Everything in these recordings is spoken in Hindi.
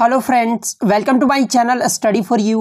hello friends welcome to my channel study for you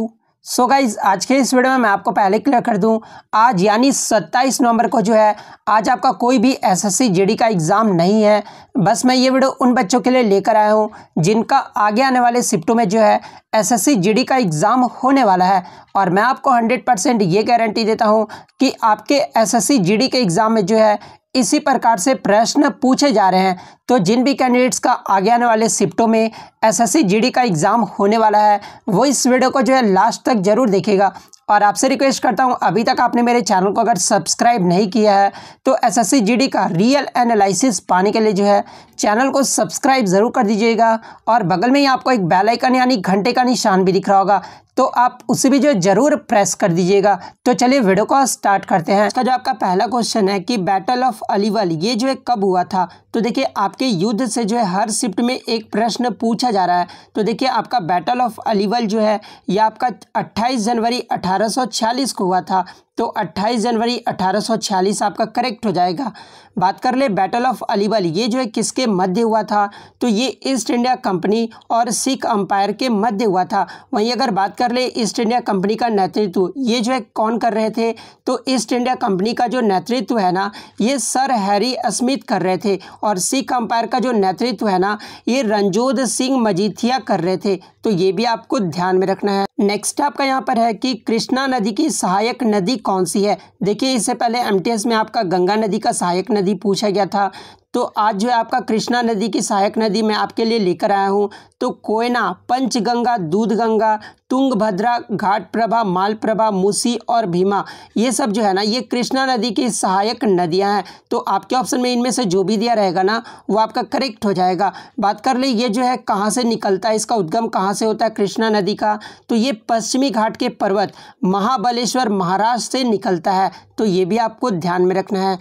so guys आज के इस वीडियो में मैं आपको पहले क्लियर कर दूं आज यानी 27 नवंबर को जो है आज आपका कोई भी एसएससी जीडी का एग्ज़ाम नहीं है बस मैं ये वीडियो उन बच्चों के लिए लेकर आया हूँ जिनका आगे आने वाले शिफ्टों में जो है एसएससी जीडी का एग्ज़ाम होने वाला है और मैं आपको 100 परसेंट ये गारंटी देता हूँ कि आपके एसएससी जीडी के एग्ज़ाम में जो है इसी प्रकार से प्रश्न पूछे जा रहे हैं तो जिन भी कैंडिडेट्स का आगे आने वाले शिफ्टों में एसएससी जीडी का एग्ज़ाम होने वाला है वो इस वीडियो को जो है लास्ट तक जरूर देखेगा और आपसे रिक्वेस्ट करता हूं अभी तक आपने मेरे चैनल को अगर सब्सक्राइब नहीं किया है तो एसएससी जीडी का रियल एनालिसिस पाने के लिए जो है चैनल को सब्सक्राइब ज़रूर कर दीजिएगा और बगल में ही आपको एक बेल आइकन यानी घंटे का निशान भी दिख रहा होगा तो आप उसे भी जो जरूर प्रेस कर दीजिएगा तो चलिए वीडियो को स्टार्ट करते हैं इसका जो आपका पहला क्वेश्चन है कि बैटल ऑफ अलीवल ये जो है कब हुआ था तो देखिए आपके युद्ध से जो है हर शिफ्ट में एक प्रश्न पूछा जा रहा है तो देखिए आपका बैटल ऑफ अलीवल जो है यह आपका 28 जनवरी 1846 को हुआ था तो 28 जनवरी 1846 आपका करेक्ट हो जाएगा बात कर ले बैटल ऑफ अलीबल ये जो है किसके मध्य हुआ था तो ये ईस्ट इंडिया कंपनी और सिख अंपायर के मध्य हुआ था वहीं अगर बात कर ले ईस्ट इंडिया कंपनी का नेतृत्व ये जो है कौन कर रहे थे तो ईस्ट इंडिया कंपनी का जो नेतृत्व है ना ये सर हैरी स्मिथ कर रहे थे और सिख अंपायर का जो नेतृत्व है ना ये रंजोद सिंह मजीथिया कर रहे थे तो ये भी आपको ध्यान में रखना है नेक्स्ट आपका यहाँ पर है कि कृष्णा नदी की सहायक नदी कौन सी है देखिए इससे पहले एम में आपका गंगा नदी का सहायक नदी पूछा गया था तो आज जो है आपका कृष्णा नदी की सहायक नदी मैं आपके लिए लेकर आया हूँ तो कोयना पंचगंगा दूध गंगा तुंगभद्रा घाट प्रभा माल प्रभा मूसी और भीमा ये सब जो है ना ये कृष्णा नदी की सहायक नदियाँ हैं तो आपके ऑप्शन में इनमें से जो भी दिया रहेगा ना वो आपका करेक्ट हो जाएगा बात कर ले ये जो है कहाँ से निकलता है इसका उद्गम कहाँ से होता है कृष्णा नदी का तो ये पश्चिमी घाट के पर्वत महाबलेश्वर महाराष्ट्र से निकलता है तो ये भी आपको ध्यान में रखना है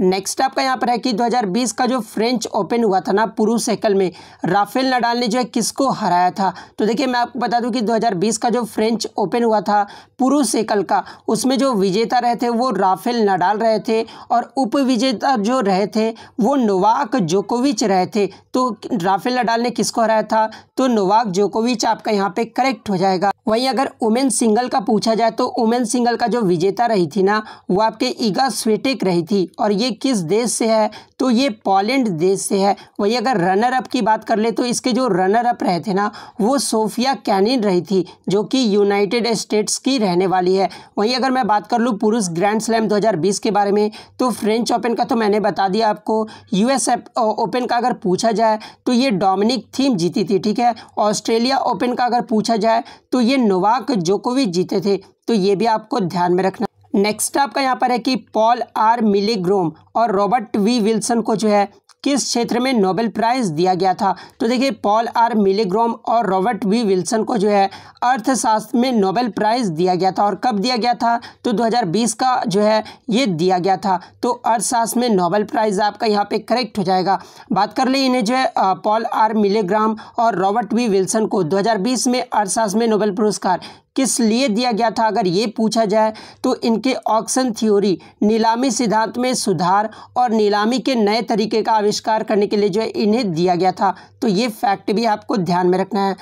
नेक्स्ट आपका यहाँ पर है कि 2020 का जो फ्रेंच ओपन हुआ था ना पुरुष एकल में राफेल नडाल ने जो है किसको हराया था तो देखिए मैं आपको बता दूं कि 2020 का जो फ्रेंच ओपन हुआ था पुरुष एकल का उसमें जो विजेता रहे थे वो राफेल नडाल रहे थे और उपविजेता जो रहे थे वो नोवाक जोकोविच रहे थे तो राफेल नडाल ने किसको हराया था तो नोवाक जोकोविच आपका यहाँ पर करेक्ट हो जाएगा वहीं अगर वुमेन सिंगल का पूछा जाए तो वुमेन सिंगल का जो विजेता रही थी ना वो आपके ईगा स्वेटेक रही थी और ये किस देश से है तो ये पोलैंड देश से है वहीं अगर रनर अप की बात कर ले तो इसके जो रनर अप रहे थे ना वो सोफिया कैनिन रही थी जो कि यूनाइटेड स्टेट्स की रहने वाली है वहीं अगर मैं बात कर लूँ पुरुष ग्रैंड स्लैम 2020 के बारे में तो फ्रेंच ओपन का तो मैंने बता दिया आपको यूएस ओपन का अगर पूछा जाए तो ये डोमिनिक थीम जीती थी ठीक है ऑस्ट्रेलिया ओपन का अगर पूछा जाए तो ये नोवाक जोकोविच जीते थे तो ये भी आपको ध्यान में रखना नेक्स्ट आपका यहाँ पर है कि पॉल आर मिलीग्रोम और रॉबर्ट वी विल्सन को जो है किस क्षेत्र में नोबेल प्राइज़ दिया गया था तो देखिए पॉल आर मिलेग्रोम और रॉबर्ट वी विल्सन को जो है अर्थशास्त्र में नोबेल प्राइज़ दिया गया था और कब दिया गया था तो 2020 का जो है ये दिया गया था तो अर्थशास्त्र में नोबेल प्राइज़ आपका यहाँ पे करेक्ट हो जाएगा बात कर ले इन्हें जो है पॉल आर मिलेग्राम और रॉबर्ट वी विल्सन को दो में अर्थशास्त्र में नोबेल पुरस्कार किस लिए दिया गया था अगर ये पूछा जाए तो इनके ऑक्शन थ्योरी नीलामी सिद्धांत में सुधार और नीलामी के नए तरीके का आविष्कार करने के लिए जो है इन्हें दिया गया था तो ये फैक्ट भी आपको ध्यान में रखना है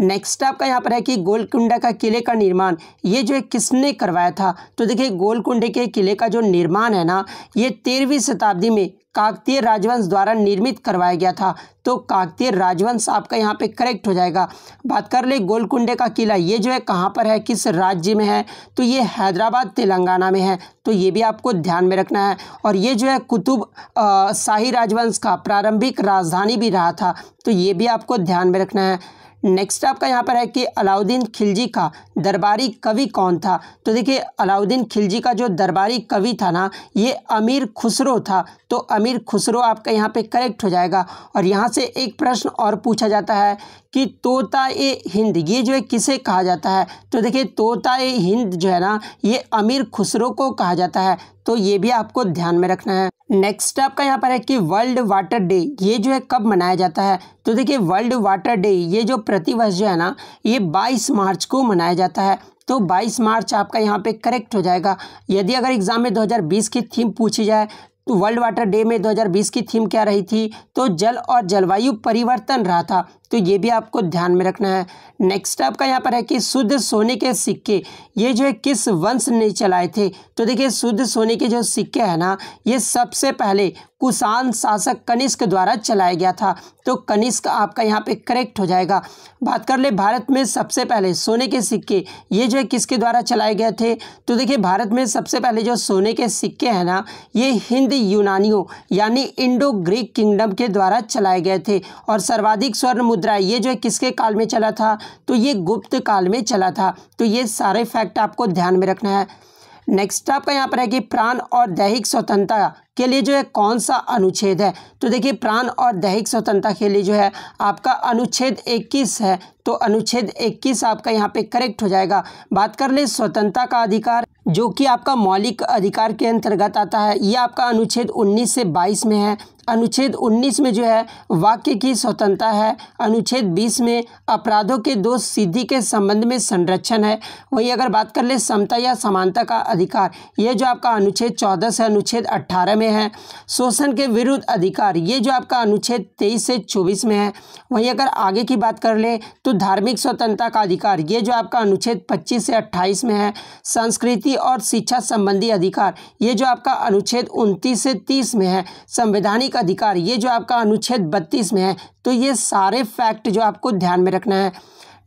नेक्स्ट आपका यहाँ पर है कि गोलकुंडा का किले का निर्माण ये जो है किसने करवाया था तो देखिए गोलकुंडे के किले का जो निर्माण है ना ये तेरहवीं शताब्दी में काकतीय राजवंश द्वारा निर्मित करवाया गया था तो काकतीय राजवंश आपका यहाँ पे करेक्ट हो जाएगा बात कर ले गोलकुंडे का किला ये जो है कहाँ पर है किस राज्य में है तो ये हैदराबाद तेलंगाना में है तो ये भी आपको ध्यान में रखना है और ये जो है कुतुब आ, शाही राजवंश का प्रारंभिक राजधानी भी रहा था तो ये भी आपको ध्यान में रखना है नेक्स्ट आपका यहाँ पर है कि अलाउद्दीन खिलजी का दरबारी कवि कौन था तो देखिए अलाउद्दीन खिलजी का जो दरबारी कवि था ना ये अमीर खुसरो था तो अमीर खुसरो आपका यहाँ पे करेक्ट हो जाएगा और यहाँ से एक प्रश्न और पूछा जाता है कि तोता ए हिंद ये जो है किसे कहा जाता है तो देखिए तोता ए हिंद जो है ना ये अमीर खुसरो को कहा जाता है तो ये भी आपको ध्यान में रखना है नेक्स्ट आपका यहाँ पर है कि वर्ल्ड वाटर डे ये जो है कब मनाया जाता है तो देखिए वर्ल्ड वाटर डे ये जो प्रतिवर्ष जो है ना ये 22 मार्च को मनाया जाता है जाता है तो 22 मार्च आपका यहाँ पे करेक्ट हो जाएगा यदि अगर एग्जाम में 2020 की थीम पूछी जाए तो वर्ल्ड वाटर डे में 2020 की थीम क्या रही थी तो जल और जलवायु परिवर्तन रहा था तो ये भी आपको ध्यान में रखना है नेक्स्ट आपका यहाँ पर है कि शुद्ध सोने के सिक्के ये जो है किस वंश ने चलाए थे तो देखिए शुद्ध सोने के जो सिक्के हैं ना ये सबसे पहले कुषाण शासक कनिष्क द्वारा चलाया गया था तो कनिष्क आपका यहाँ पे करेक्ट हो जाएगा बात कर ले भारत में सबसे पहले सोने के सिक्के ये जो है किसके द्वारा चलाए गए थे तो देखिए भारत में सबसे पहले जो सोने के सिक्के हैं ना ये हिंद यूनानियों यानी इंडो ग्रीक किंगडम के द्वारा चलाए गए थे और सर्वाधिक स्वर्ण मुद्रा मुद्रा ये जो है किसके काल में चला था तो ये गुप्त काल में चला था तो ये सारे फैक्ट आपको ध्यान में रखना है नेक्स्ट आपका यहाँ पर है कि प्राण और दैहिक स्वतंत्रता के लिए जो है कौन सा अनुच्छेद है तो देखिए प्राण और दैहिक स्वतंत्रता के लिए जो है आपका अनुच्छेद 21 है तो अनुच्छेद 21 आपका यहाँ पे करेक्ट हो जाएगा बात कर ले स्वतंत्रता का अधिकार जो कि आपका मौलिक अधिकार के अंतर्गत आता है यह आपका अनुच्छेद 19 से 22 में है अनुच्छेद 19 में जो है वाक्य की स्वतंत्रता है अनुच्छेद 20 में अपराधों के दो सिद्धि के संबंध में संरक्षण है वही अगर बात कर ले समता या समानता का अधिकार यह जो आपका अनुच्छेद 14 से अनुच्छेद 18 में में है शोषण के विरुद्ध अधिकार ये जो आपका अनुच्छेद तेईस से चौबीस में है वहीं अगर आगे की बात कर लें तो धार्मिक स्वतंत्रता का अधिकार ये जो आपका अनुच्छेद पच्चीस से अट्ठाईस में है संस्कृति और शिक्षा संबंधी अधिकार ये जो आपका अनुच्छेद उनतीस से तीस में है संवैधानिक अधिकार ये जो आपका अनुच्छेद बत्तीस में है तो ये सारे फैक्ट जो आपको ध्यान में रखना है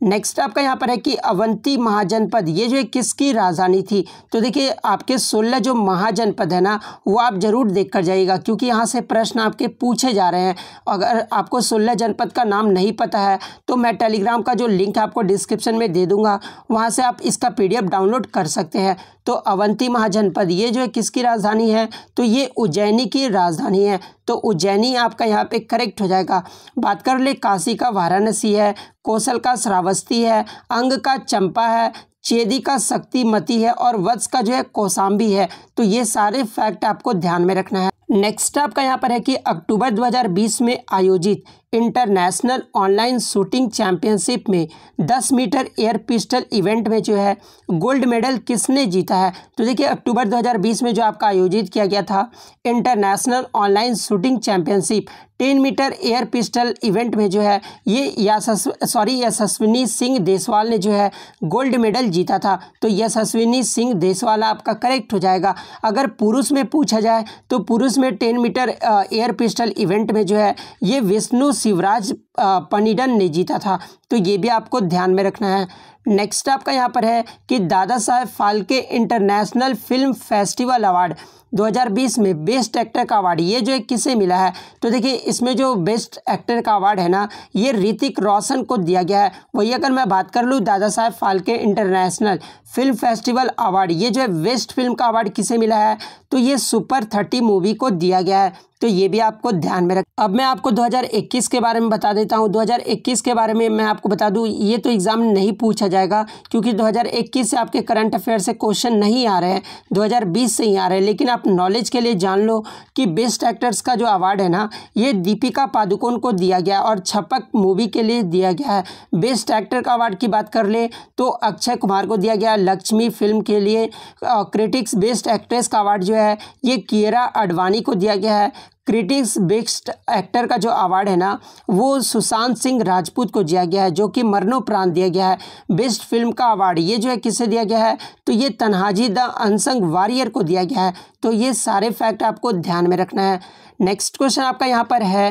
नेक्स्ट आपका यहाँ पर है कि अवंती महाजनपद ये जो है किसकी राजधानी थी तो देखिए आपके सोलह जो महाजनपद है ना वो आप ज़रूर देख कर जाइएगा क्योंकि यहाँ से प्रश्न आपके पूछे जा रहे हैं अगर आपको सोलह जनपद का नाम नहीं पता है तो मैं टेलीग्राम का जो लिंक आपको डिस्क्रिप्शन में दे दूँगा वहाँ से आप इसका पी डाउनलोड कर सकते हैं तो अवंती महाजनपद ये जो है किसकी राजधानी है तो ये उज्जैनी की राजधानी है तो उज्जैनी आपका यहाँ पे करेक्ट हो जाएगा बात कर ले काशी का वाराणसी है कौशल का श्रावस्ती है अंग का चंपा है चेदी का शक्ति मती है और वत्स का जो है कौसाम्बी है तो ये सारे फैक्ट आपको ध्यान में रखना है नेक्स्ट आपका यहाँ पर है कि अक्टूबर 2020 में आयोजित इंटरनेशनल ऑनलाइन शूटिंग चैंपियनशिप में 10 मीटर एयर पिस्टल इवेंट में जो है गोल्ड मेडल किसने जीता है तो देखिए अक्टूबर 2020 में जो आपका आयोजित किया गया था international online shooting championship ten meter air pistol event में जो है ये यशस्व सॉरी यशस्विनी सिंह देसवाल ने जो है गोल्ड मेडल जीता था तो यशस्विनी सिंह देसवाल आपका करेक्ट हो जाएगा अगर पुरुष में पूछा जाए तो पुरुष में ten meter air pistol event में जो है ये विष्णु शिवराज पनीडन ने जीता था तो ये भी आपको ध्यान में रखना है नेक्स्ट आपका यहाँ पर है कि Dada Saheb Phalke international film festival award 2020 में बेस्ट एक्टर का अवार्ड ये जो किसे मिला है तो देखिए इसमें जो बेस्ट एक्टर का अवार्ड है ना ये ऋतिक रोशन को दिया गया है वही अगर मैं बात कर लूँ Dada Saheb Phalke international film festival award ये जो है बेस्ट फिल्म का अवार्ड किसे मिला है तो ये सुपर थर्टी मूवी को दिया गया है तो ये भी आपको ध्यान में रख अब मैं आपको 2021 के बारे में बता देता हूँ 2021 के बारे में मैं आपको बता दूँ ये तो एग्ज़ाम नहीं पूछा जाएगा क्योंकि 2021 से आपके करंट अफेयर से क्वेश्चन नहीं आ रहे हैं 2020 से ही आ रहे हैं लेकिन आप नॉलेज के लिए जान लो कि बेस्ट एक्टर्स का जो अवार्ड है ना ये दीपिका पादुकोण को दिया गया और छपक मूवी के लिए दिया गया है बेस्ट एक्टर का अवार्ड की बात कर ले तो अक्षय कुमार को दिया गया लक्ष्मी फिल्म के लिए क्रिटिक्स बेस्ट एक्ट्रेस का अवार्ड जो है ये कियरा अडवाणी को दिया गया है क्रिटिक्स बेस्ट एक्टर का जो अवार्ड है ना वो सुशांत सिंह राजपूत को दिया गया है जो कि मरणोपरांत दिया गया है बेस्ट फिल्म का अवार्ड ये जो है किसे दिया गया है तो ये तन्हाजी द अनसंग वारियर को दिया गया है तो ये सारे फैक्ट आपको ध्यान में रखना है नेक्स्ट क्वेश्चन आपका यहाँ पर है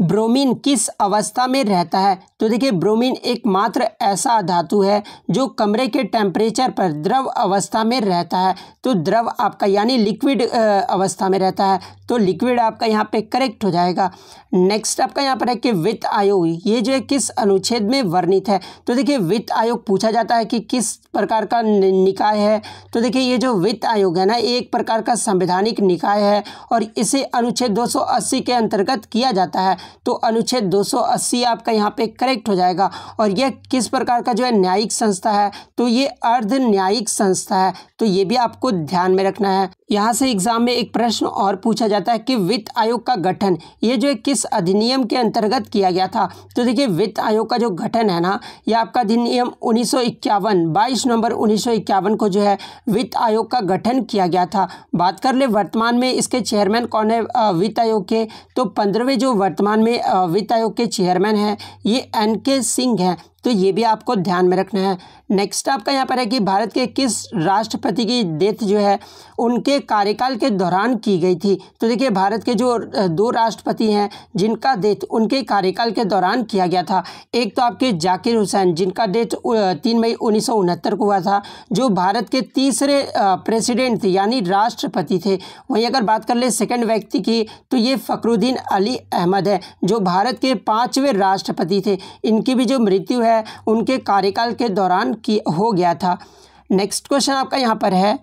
ब्रोमीन किस अवस्था में रहता है तो देखिए ब्रोमीन एकमात्र ऐसा धातु है जो कमरे के टेम्परेचर पर द्रव अवस्था में रहता है तो द्रव आपका यानी लिक्विड अवस्था में रहता है तो लिक्विड आपका यहाँ पे करेक्ट हो जाएगा नेक्स्ट आपका यहाँ पर है कि वित्त आयोग ये जो है किस अनुच्छेद में वर्णित है तो देखिए वित्त आयोग पूछा जाता है कि किस प्रकार का निकाय है तो देखिए ये जो वित्त आयोग है ना एक प्रकार का संवैधानिक निकाय है और इसे अनुच्छेद 280 के अंतर्गत किया जाता है तो अनुच्छेद 280 आपका यहाँ पे करेक्ट हो जाएगा और यह किस प्रकार का जो है न्यायिक संस्था है तो ये अर्ध न्यायिक संस्था है तो ये भी आपको ध्यान में रखना है यहाँ से एग्जाम में एक प्रश्न और पूछा जाता है कि वित्त आयोग का गठन ये जो है किस अधिनियम के अंतर्गत किया गया था तो देखिए वित्त आयोग का जो गठन है ना ये आपका अधिनियम उन्नीस 22 नंबर उन्नीस को जो है वित्त आयोग का गठन किया गया था बात कर ले वर्तमान में इसके चेयरमैन कौन है वित्त आयोग के तो पंद्रहवें जो वर्तमान में वित्त आयोग के चेयरमैन हैं ये एन के सिंह हैं तो ये भी आपको ध्यान में रखना है नेक्स्ट आपका यहाँ पर है कि भारत के किस राष्ट्रपति की डेथ जो है उनके कार्यकाल के दौरान की गई थी तो देखिए भारत के जो दो राष्ट्रपति हैं जिनका डेथ उनके कार्यकाल के दौरान किया गया था एक तो आपके जाकिर हुसैन जिनका डेथ तीन मई उन्नीस को हुआ था जो भारत के तीसरे प्रेसिडेंट थे यानी राष्ट्रपति थे वहीं अगर बात कर ले सेकेंड व्यक्ति की तो ये फकरुद्दीन अली अहमद है जो भारत के पाँचवें राष्ट्रपति थे इनकी भी जो मृत्यु है उनके कार्यकाल के दौरान की हो गया था नेक्स्ट क्वेश्चन आपका यहाँ पर है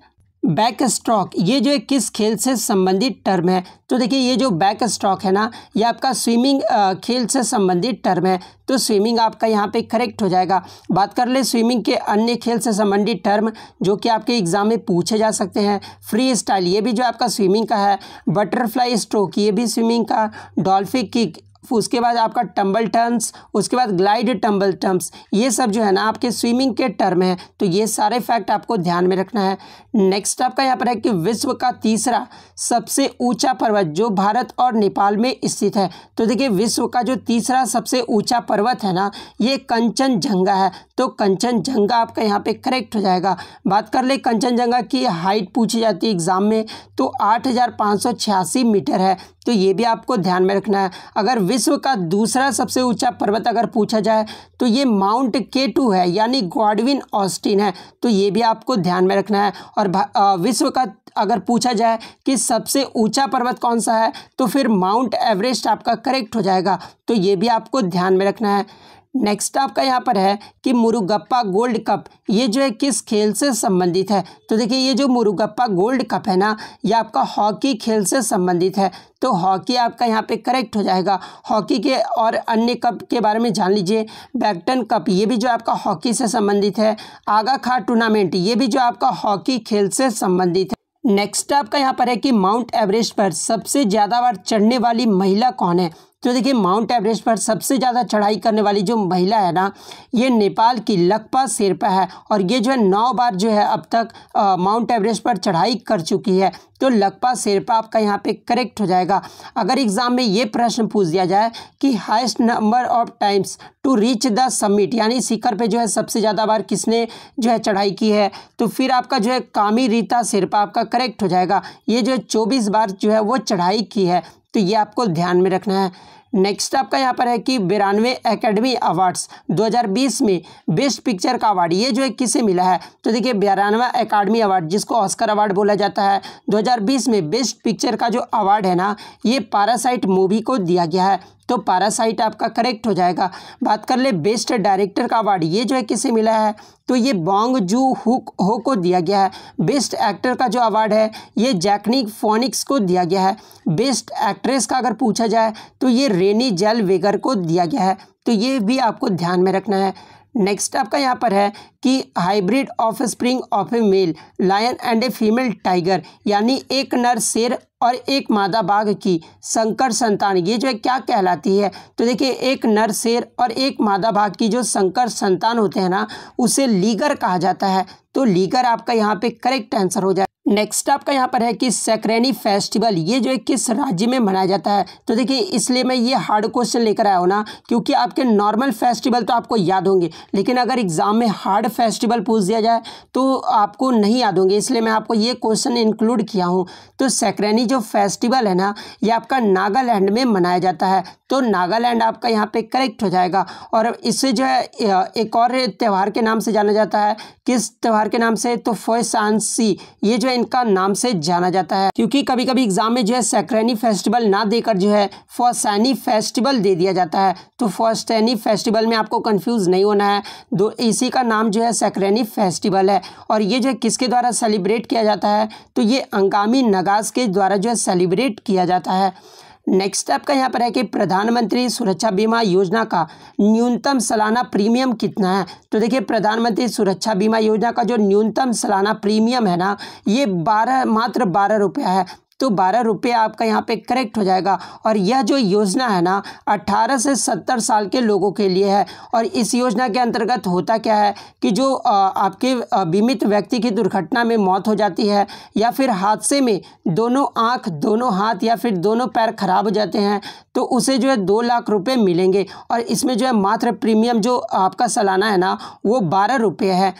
बैक स्ट्रॉक ये जो एक किस खेल से संबंधित टर्म है तो देखिए ये जो बैक स्ट्रॉक है ना ये आपका स्विमिंग खेल से संबंधित टर्म है तो स्विमिंग आपका यहाँ पे करेक्ट हो जाएगा बात कर ले स्विमिंग के अन्य खेल से संबंधित टर्म जो कि आपके एग्जाम में पूछे जा सकते हैं फ्री स्टाइल ये भी जो आपका स्विमिंग का है बटरफ्लाई स्ट्रोक ये भी स्विमिंग का डॉल्फिन किक उसके बाद आपका टम्बल टर्म्स उसके बाद ग्लाइड टम्बल टर्म्स ये सब जो है ना आपके स्विमिंग के टर्म है तो ये सारे फैक्ट आपको ध्यान में रखना है नेक्स्ट आपका यहाँ पर है कि विश्व का तीसरा सबसे ऊंचा पर्वत जो भारत और नेपाल में स्थित है तो देखिए विश्व का जो तीसरा सबसे ऊंचा पर्वत है ना ये कंचनजंगा है तो कंचनजंगा आपका यहाँ पे करेक्ट हो जाएगा बात कर ले कंचनजंगा की हाइट पूछी जाती है एग्ज़ाम में तो आठ मीटर है तो ये भी आपको ध्यान में रखना है अगर विश्व का दूसरा सबसे ऊंचा पर्वत अगर पूछा जाए तो ये माउंट के टू है यानी गॉडविन ऑस्टिन है तो ये भी आपको ध्यान में रखना है और विश्व का अगर पूछा जाए कि सबसे ऊंचा पर्वत कौन सा है तो फिर माउंट एवरेस्ट आपका करेक्ट हो जाएगा तो ये भी आपको ध्यान में रखना है नेक्स्ट आपका यहाँ पर है कि मुरुगप्पा गोल्ड कप ये जो है किस खेल से संबंधित है तो देखिए ये जो मुरुगप्पा गोल्ड कप है ना ये आपका हॉकी खेल से संबंधित है तो हॉकी आपका यहाँ पे करेक्ट हो जाएगा हॉकी के और अन्य कप के बारे में जान लीजिए बैक्टन कप ये भी जो आपका हॉकी से संबंधित है आगा खा टूर्नामेंट ये भी जो आपका हॉकी खेल से संबंधित है नेक्स्ट आपका यहाँ पर है कि माउंट एवरेस्ट पर सबसे ज़्यादा बार चढ़ने वाली महिला कौन है तो देखिए माउंट एवरेस्ट पर सबसे ज़्यादा चढ़ाई करने वाली जो महिला है ना ये नेपाल की लखपा शेरपा है और ये जो है नौ बार जो है अब तक माउंट एवरेस्ट पर चढ़ाई कर चुकी है तो लखपा शेरपा आपका यहाँ पे करेक्ट हो जाएगा अगर एग्ज़ाम में ये प्रश्न पूछ दिया जाए कि highest number of times to reach the summit यानी शिखर पे जो है सबसे ज़्यादा बार किसने जो है चढ़ाई की है तो फिर आपका जो है कामी रीता शेरपा आपका करेक्ट हो जाएगा ये जो है चौबीस बार जो है वो चढ़ाई की है तो ये आपको ध्यान में रखना है नेक्स्ट आपका यहाँ पर है कि बिरानवे एकेडमी अवार्ड्स 2020 में बेस्ट पिक्चर का अवार्ड ये जो है किसे मिला है तो देखिए बिरानवा एकेडमी अवार्ड जिसको ऑस्कर अवार्ड बोला जाता है 2020 में बेस्ट पिक्चर का जो अवार्ड है ना ये पारासाइट मूवी को दिया गया है तो पारासाइट आपका करेक्ट हो जाएगा बात कर ले बेस्ट डायरेक्टर का अवार्ड ये जो है किसे मिला है तो ये बोंग जू हुक हो को दिया गया है बेस्ट एक्टर का जो अवार्ड है ये जैकनिक फोनिक्स को दिया गया है बेस्ट एक्ट्रेस का अगर पूछा जाए तो ये रेनी जेल वेगर को दिया गया है तो ये भी आपको ध्यान में रखना है नेक्स्ट आपका यहाँ पर है कि hybrid offspring of a male lion and a female tiger यानी एक नर शेर और एक मादा बाघ की संकर संतान ये जो है क्या कहलाती है तो देखिए एक नर शेर और एक मादा बाघ की जो संकर संतान होते हैं ना उसे लीगर कहा जाता है तो लीगर आपका यहाँ पे करेक्ट आंसर हो जाए नेक्स्ट आपका यहाँ पर है कि सैक्रैनी फेस्टिवल ये जो है किस राज्य में मनाया जाता है तो देखिए इसलिए मैं ये हार्ड क्वेश्चन लेकर आया हूँ ना क्योंकि आपके नॉर्मल फेस्टिवल तो आपको याद होंगे लेकिन अगर एग्जाम में हार्ड फेस्टिवल पूछ दिया जाए तो आपको नहीं याद होंगे इसलिए मैं आपको ये क्वेश्चन इंक्लूड किया हूँ तो सैक्रैनी जो फेस्टिवल है ना ये आपका नागालैंड में मनाया जाता है तो नागालैंड आपका यहाँ पर करेक्ट हो जाएगा और इससे जो है एक और त्यौहार के नाम से जाना जाता है किस त्यौहार के नाम से तो फोसानसी ये जो है इनका नाम से जाना जाता है क्योंकि कभी कभी एग्जाम में जो है सैक्रैनी फेस्टिवल ना देकर जो है फॉसैनी फेस्टिवल दे दिया जाता है तो फॉसैनी फेस्टिवल में आपको कन्फ्यूज़ नहीं होना है दो इसी का नाम जो है सैक्रैनी फेस्टिवल है और ये जो है किसके द्वारा सेलिब्रेट किया जाता है तो ये अंगामी नगाज के द्वारा जो है सेलिब्रेट किया जाता है नेक्स्ट स्टेप का यहाँ पर है कि प्रधानमंत्री सुरक्षा बीमा योजना का न्यूनतम सालाना प्रीमियम कितना है तो देखिए प्रधानमंत्री सुरक्षा बीमा योजना का जो न्यूनतम सालाना प्रीमियम है ना ये बारह मात्र बारह रुपया है तो बारह रुपये आपका यहाँ पे करेक्ट हो जाएगा और यह जो योजना है ना अट्ठारह से सत्तर साल के लोगों के लिए है और इस योजना के अंतर्गत होता क्या है कि जो आपके बीमित व्यक्ति की दुर्घटना में मौत हो जाती है या फिर हादसे में दोनों आँख दोनों हाथ या फिर दोनों पैर खराब हो जाते हैं तो उसे जो है दो लाख रुपये मिलेंगे और इसमें जो है मात्र प्रीमियम जो आपका सालाना है ना वो बारह रुपये है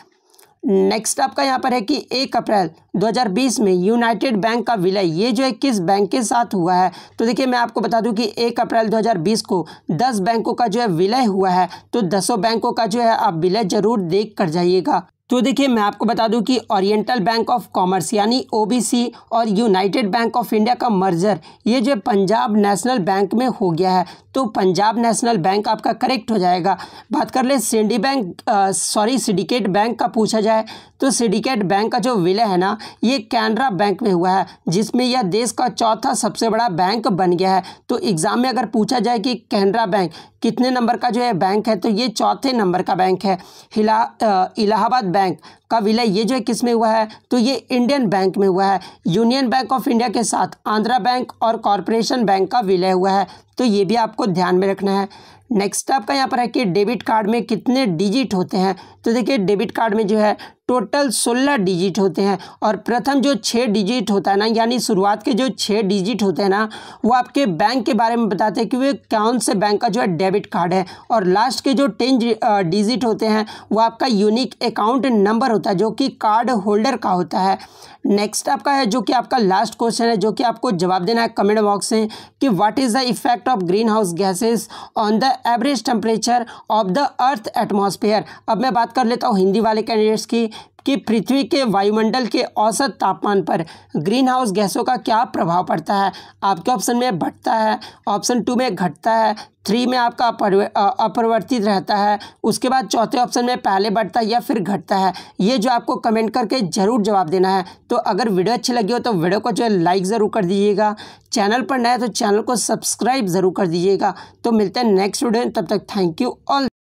नेक्स्ट आपका यहाँ पर है कि एक अप्रैल 2020 में यूनाइटेड बैंक का विलय ये जो है किस बैंक के साथ हुआ है तो देखिए मैं आपको बता दूं कि एक अप्रैल 2020 को 10 बैंकों का जो है विलय हुआ है तो दसों बैंकों का जो है आप विलय जरूर देख कर जाइएगा तो देखिए मैं आपको बता दूं कि ओरिएंटल बैंक ऑफ कॉमर्स यानी ओबीसी और यूनाइटेड बैंक ऑफ इंडिया का मर्जर ये जो पंजाब नेशनल बैंक में हो गया है तो पंजाब नेशनल बैंक आपका करेक्ट हो जाएगा बात कर ले सिंडी बैंक सॉरी सिंडिकेट बैंक का पूछा जाए तो सिंडिकेट बैंक का जो विलय है ना ये कैनरा बैंक में हुआ है जिसमें यह देश का चौथा सबसे बड़ा बैंक बन गया है तो एग्ज़ाम में अगर पूछा जाए कि कैनरा बैंक कितने नंबर का जो है बैंक है तो ये चौथे नंबर का बैंक है इलाहाबाद बैंक का विलय ये जो है किस में हुआ है तो ये इंडियन बैंक में हुआ है यूनियन बैंक ऑफ इंडिया के साथ आंध्रा बैंक और कॉरपोरेशन बैंक का विलय हुआ है तो ये भी आपको ध्यान में रखना है नेक्स्ट आपका यहाँ पर है कि डेबिट कार्ड में कितने डिजिट होते हैं तो देखिए डेबिट कार्ड में जो है टोटल सोलह डिजिट होते हैं और प्रथम जो छः डिजिट होता है ना यानी शुरुआत के जो छः डिजिट होते हैं ना वो आपके बैंक के बारे में बताते हैं कि वे कौन से बैंक का जो है डेबिट कार्ड है और लास्ट के जो टेन डिजिट होते हैं वो आपका यूनिक अकाउंट नंबर होता है जो कि कार्ड होल्डर का होता है नेक्स्ट आपका है जो कि आपका लास्ट क्वेश्चन है जो कि आपको जवाब देना है कमेंट बॉक्स में कि what is the effect of greenhouse gases on the average temperature of the earth atmosphere अब मैं बात कर लेता हूँ हिंदी वाले कैंडिडेट्स की कि पृथ्वी के वायुमंडल के औसत तापमान पर ग्रीन हाउस गैसों का क्या प्रभाव पड़ता है आपके ऑप्शन में बढ़ता है ऑप्शन टू में घटता है थ्री में आपका अपरिवर्तित रहता है उसके बाद चौथे ऑप्शन में पहले बढ़ता है या फिर घटता है ये जो आपको कमेंट करके ज़रूर जवाब देना है तो अगर वीडियो अच्छी लगी हो तो वीडियो को जो है लाइक ज़रूर कर दीजिएगा चैनल पर नया तो चैनल को सब्सक्राइब ज़रूर कर दीजिएगा तो मिलते हैं नेक्स्ट वीडियो तब तक थैंक यू ऑल